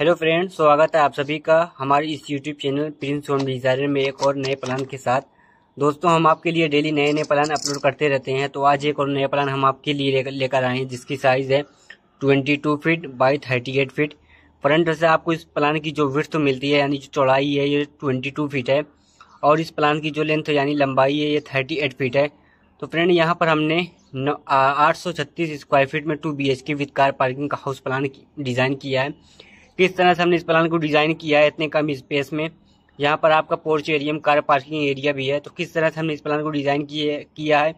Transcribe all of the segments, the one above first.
hello friends स्वागत है आप सभी का हमारे इस YouTube channel Prince Home Designer में एक और नए प्लान के साथ दोस्तों हम आपके लिए डेली नए नए प्लान अपलोड करते रहते हैं तो आज एक और नया प्लान हम आपके लिए लेकर आए हैं जिसकी साइज़ है 22 फीट बाई 38 फीट फ्रंट से आपको इस प्लान की जो विर्थ मिलती है यानी जो चौड़ाई है ये ट्वेंटी फीट है और इस प्लान की जो लेंथ यानी लंबाई है ये थर्टी फीट है तो फ्रेंड यहाँ पर हमने आठ स्क्वायर फीट में two B H K car parking का हाउस प्लान डिज़ाइन किया है किस तरह से हमने इस प्लान को डिज़ाइन किया है इतने कम स्पेस में यहाँ पर आपका porch area car parking area भी है तो किस तरह से हमने इस प्लान को डिज़ाइन किया है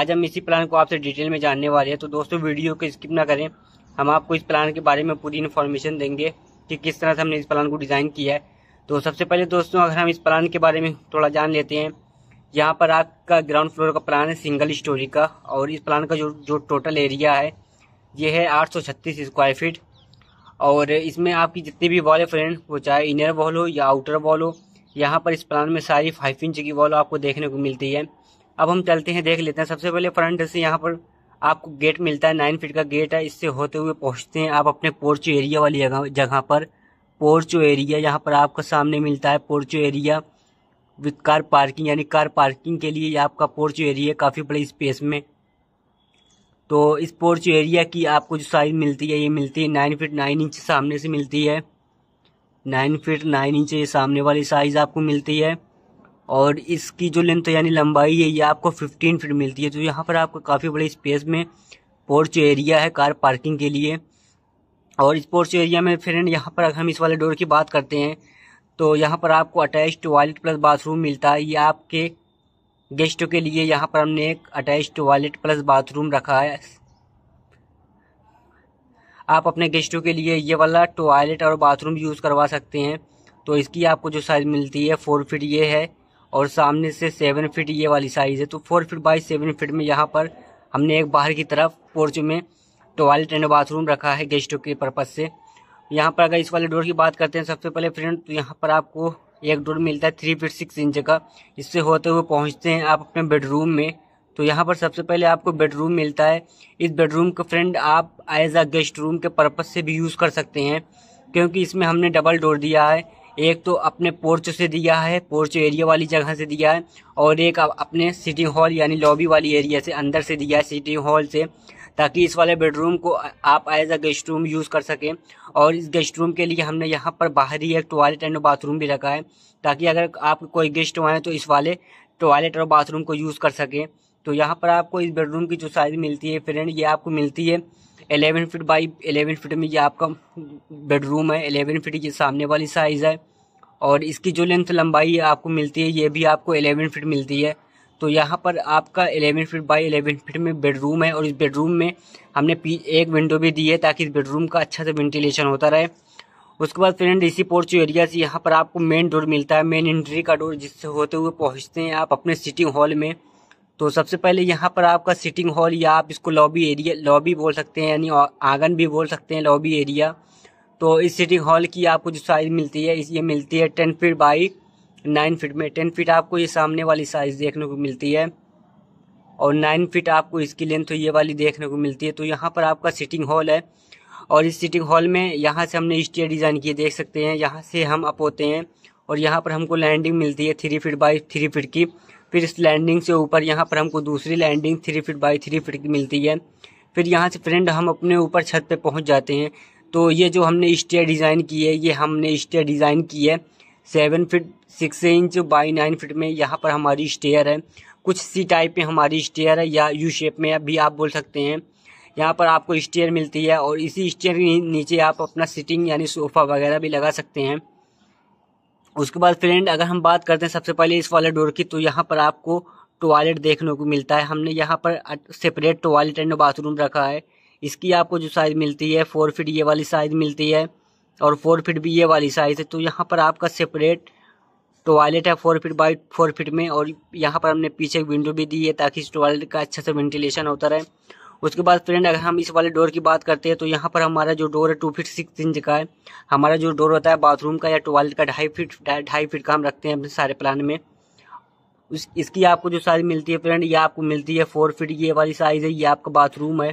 आज हम इसी प्लान को आपसे डिटेल में जानने वाले हैं तो दोस्तों वीडियो को स्किप ना करें हम आपको इस प्लान के बारे में पूरी इन्फॉर्मेशन देंगे कि किस तरह से हमने इस प्लान को डिज़ाइन किया है तो सबसे पहले दोस्तों अगर हम इस प्लान के बारे में थोड़ा जान लेते हैं यहाँ पर आपका ग्राउंड फ्लोर का प्लान है सिंगल स्टोरी का और इस प्लान का जो जो टोटल एरिया है ये है आठ स्क्वायर फीट और इसमें आपकी जितनी भी बॉल है फ्रेंड वो चाहे इनर बॉल हो या आउटर बॉल हो यहाँ पर इस प्लान में सारी फाइव इंच की बॉल आपको देखने को मिलती है अब हम चलते हैं देख लेते हैं सबसे पहले फ्रंट से यहाँ पर आपको गेट मिलता है नाइन फीट का गेट है इससे होते हुए पहुँचते हैं आप अपने पोर्चो एरिया वाली जगह जगह पर पोर्चो एरिया यहाँ पर आपका सामने मिलता है पोर्चो एरिया विथ कार पार्किंग यानी कार पार्किंग के लिए आपका पोर्चो एरिया काफ़ी बड़े स्पेस में तो इस पोर्च एरिया की आपको जो साइज़ मिलती है ये मिलती है नाइन फिट नाइन इंच सामने से मिलती है नाइन फिट नाइन इंच ये सामने वाली साइज़ आपको मिलती है और इसकी जो लेंथ यानी लंबाई है ये आपको फिफ्टीन फिट मिलती है तो यहाँ पर आपको काफ़ी बड़े स्पेस में पोर्च एरिया है कार पार्किंग के लिए और इस पोर्च एरिया में फ्रेंड यहाँ पर अगर हम इस वाले डोर की बात करते हैं तो यहाँ पर आपको अटैच टॉयलेट प्लस बाथरूम मिलता है ये आपके गेस्टों के लिए यहाँ पर हमने एक अटैच टॉयलेट प्लस बाथरूम रखा है आप अपने गेस्टों के लिए ये वाला टॉयलेट और बाथरूम यूज़ करवा सकते हैं तो इसकी आपको जो साइज़ मिलती है फोर फिट ये है और सामने से सेवन फिट ये वाली साइज़ है तो four feet by seven feet में यहाँ पर हमने एक बाहर की तरफ पोर्च में टॉयलेट एंड बाथरूम रखा है गेस्टों के पर्पज़ से यहाँ पर अगर इस वाले डोर की बात करते हैं सबसे पहले फ्रेंड तो यहाँ पर आपको एक डोर मिलता है थ्री फीट सिक्स इंच का इससे होते हुए पहुँचते हैं आप अपने बेडरूम में तो यहाँ पर सबसे पहले आपको बेडरूम मिलता है इस बेडरूम का फ्रेंड आप एज आ गेस्ट रूम के पर्पज़ से भी यूज़ कर सकते हैं क्योंकि इसमें हमने डबल डोर दिया है एक तो अपने पोर्च से दिया है पोर्च एरिया वाली जगह से दिया है और एक अपने सिटी हॉल यानी लॉबी वाली एरिया से अंदर से दिया है सिटी हॉल से ताकि इस वाले बेडरूम को आप as a guest room use कर सकें और इस गेस्ट रूम के लिए हमने यहाँ पर बाहरी एक टॉयलेट एंड बाथरूम भी रखा है ताकि अगर आप कोई गेस्ट आए तो इस वाले टॉयलेट और बाथरूम को यूज़ कर सकें तो यहाँ पर आपको इस बेडरूम की जो साइज़ मिलती है फ्रेंड ये आपको मिलती है eleven feet by eleven feet में ये आपका बेडरूम है एलेवन फिट ये सामने वाली साइज़ है और इसकी जो लेंथ लंबाई आपको मिलती है ये भी आपको एलेवन फिट मिलती है तो यहाँ पर आपका 11 फीट बाई 11 फीट में बेडरूम है और इस बेडरूम में हमने एक विंडो भी दी है ताकि इस बेडरूम का अच्छा से वेंटिलेशन होता रहे उसके बाद फ्रेंड इसी पोर्च एरिया से यहाँ पर आपको मेन डोर मिलता है मेन एंट्री का डोर जिससे होते हुए पहुँचते हैं आप अपने सिटिंग हॉल में तो सबसे पहले यहाँ पर आपका सिटिंग हॉल या आप इसको लॉबी एरिया लॉबी बोल सकते हैं यानी आंगन भी बोल सकते हैं लॉबी एरिया तो इस सिटिंग हॉल की आपको जो साइज़ मिलती है इस ये मिलती है ten feet by nine feet में टेन फिट आपको ये सामने वाली साइज़ देखने को मिलती है और नाइन फिट आपको इसकी लेंथ ये वाली देखने को मिलती है तो यहाँ पर आपका सिटिंग हॉल है और इस सिटिंग हॉल में यहाँ से हमने स्टेयर डिज़ाइन किए देख सकते हैं यहाँ से हम अप होते हैं और यहाँ पर हमको लैंडिंग मिलती है three feet by three feet की फिर इस लैंडिंग से ऊपर यहाँ पर हमको दूसरी landing three feet by three feet की मिलती है फिर यहाँ से फ्रेंड हम अपने ऊपर छत पर पहुँच जाते हैं तो ये जो हमने स्टेयर डिज़ाइन की है ये हमने स्टेयर डिज़ाइन की है seven feet six inch by nine feet में यहाँ पर हमारी स्टेयर है कुछ सी टाइप में हमारी स्टेयर है या यू शेप में भी आप बोल सकते हैं यहाँ पर आपको स्टेयर मिलती है और इसी स्टेयर के नीचे आप अपना सिटिंग यानी सोफ़ा वगैरह भी लगा सकते हैं उसके बाद फ्रेंड अगर हम बात करते हैं सबसे पहले इस वाले डोर की तो यहाँ पर आपको टॉयलेट देखने को मिलता है हमने यहाँ पर सेपरेट टॉयलेट एंड बाथरूम रखा है इसकी आपको जो साइज़ मिलती है फोर फिट ये वाली साइज़ मिलती है और फोर फिट भी ये वाली साइज़ है तो यहाँ पर आपका सेपरेट टॉयलेट है four feet by four feet में और यहाँ पर हमने पीछे विंडो भी दी है ताकि इस टॉयलेट का अच्छा सा वेंटिलेशन होता रहे उसके बाद फ्रेंड अगर हम इस वाले डोर की बात करते हैं तो यहाँ पर हमारा जो डोर है टू फिट सिक्स इंच का है हमारा जो डोर होता है बाथरूम का या टॉयलेट का ढाई फिट ढाई फिट का हम रखते हैं अपने सारे प्लान में उस इसकी आपको जो साइज़ मिलती है फ्रेंड ये आपको मिलती है फोर फिट ये वाली साइज़ है ये आपका बाथरूम है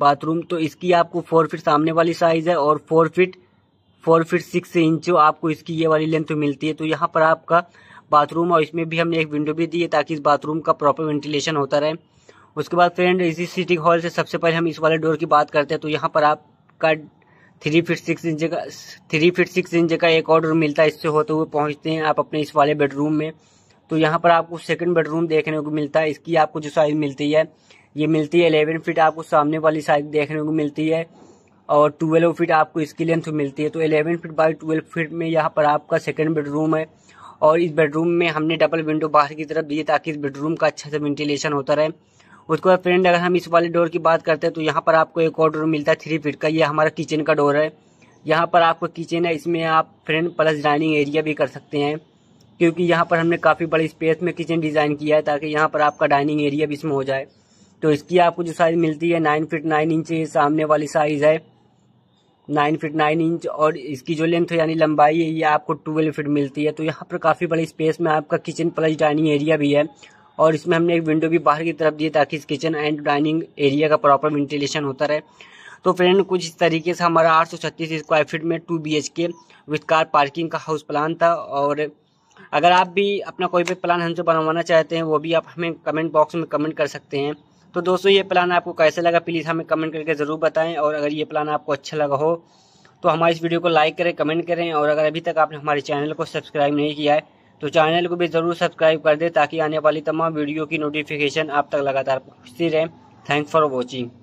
बाथरूम तो इसकी आपको फोर फिट सामने वाली साइज है और four feet four feet six inch आपको इसकी ये वाली लेंथ मिलती है तो यहाँ पर आपका बाथरूम और इसमें भी हमने एक विंडो भी दी है ताकि इस बाथरूम का प्रॉपर वेंटिलेशन होता रहे उसके बाद फ्रेंड इसी सिटिंग हॉल से सबसे पहले हम इस वाले डोर की बात करते हैं तो यहाँ पर आपका थ्री फिट सिक्स इंच का थ्री फिट सिक्स इंच का एक और रूम मिलता है इससे होते हुए पहुँचते हैं आप अपने इस वाले बेडरूम में तो यहाँ पर आपको सेकंड बेडरूम देखने को मिलता है इसकी आपको जो साइज़ मिलती है ये मिलती है एलेवन फीट आपको सामने वाली साइड देखने को मिलती है और ट्वेल्व फीट आपको इसकी लेंथ मिलती है तो eleven feet by twelve feet में यहाँ पर आपका सेकेंड बेडरूम है और इस बेडरूम में हमने डबल विंडो बाहर की तरफ दिए ताकि इस बेडरूम का अच्छा से वेंटिलेशन होता रहे उसके बाद फ्रेंड अगर हम इस वाले डोर की बात करते हैं तो यहाँ पर आपको एक और डोर मिलता है थ्री फीट का ये हमारा किचन का डोर है यहाँ पर आपको किचन है इसमें आप फ्रेंड प्लस डाइनिंग एरिया भी कर सकते हैं क्योंकि यहाँ पर हमने काफ़ी बड़ी स्पेस में किचन डिज़ाइन किया है ताकि यहाँ पर आपका डाइनिंग एरिया भी इसमें हो जाए तो इसकी आपको जो साइज मिलती है नाइन फिट नाइन इंच सामने वाली साइज है नाइन फिट नाइन इंच और इसकी जो लेंथ है यानी लंबाई है ये आपको ट्वेल्व फिट मिलती है तो यहाँ पर काफ़ी बड़ी स्पेस में आपका किचन प्लस डाइनिंग एरिया भी है और इसमें हमने एक विंडो भी बाहर की तरफ दी ताकि इस किचन एंड डाइनिंग एरिया का प्रॉपर वेंटिलेशन होता रहे तो फ्रेंड कुछ इस तरीके से हमारा आठ स्क्वायर फीट में two B H K with car parking का हाउस प्लान था और अगर आप भी अपना कोई भी प्लान हमसे बनवाना चाहते हैं वो भी आप हमें कमेंट बॉक्स में कमेंट कर सकते हैं तो दोस्तों ये प्लान आपको कैसे लगा प्लीज़ हमें कमेंट करके ज़रूर बताएं और अगर ये प्लान आपको अच्छा लगा हो तो हमारी इस वीडियो को लाइक करें कमेंट करें और अगर अभी तक आपने हमारे चैनल को सब्सक्राइब नहीं किया है तो चैनल को भी ज़रूर सब्सक्राइब कर दें ताकि आने वाली तमाम वीडियो की नोटिफिकेशन आप तक लगातार पहुँचती रहे थैंक्स फॉर वॉचिंग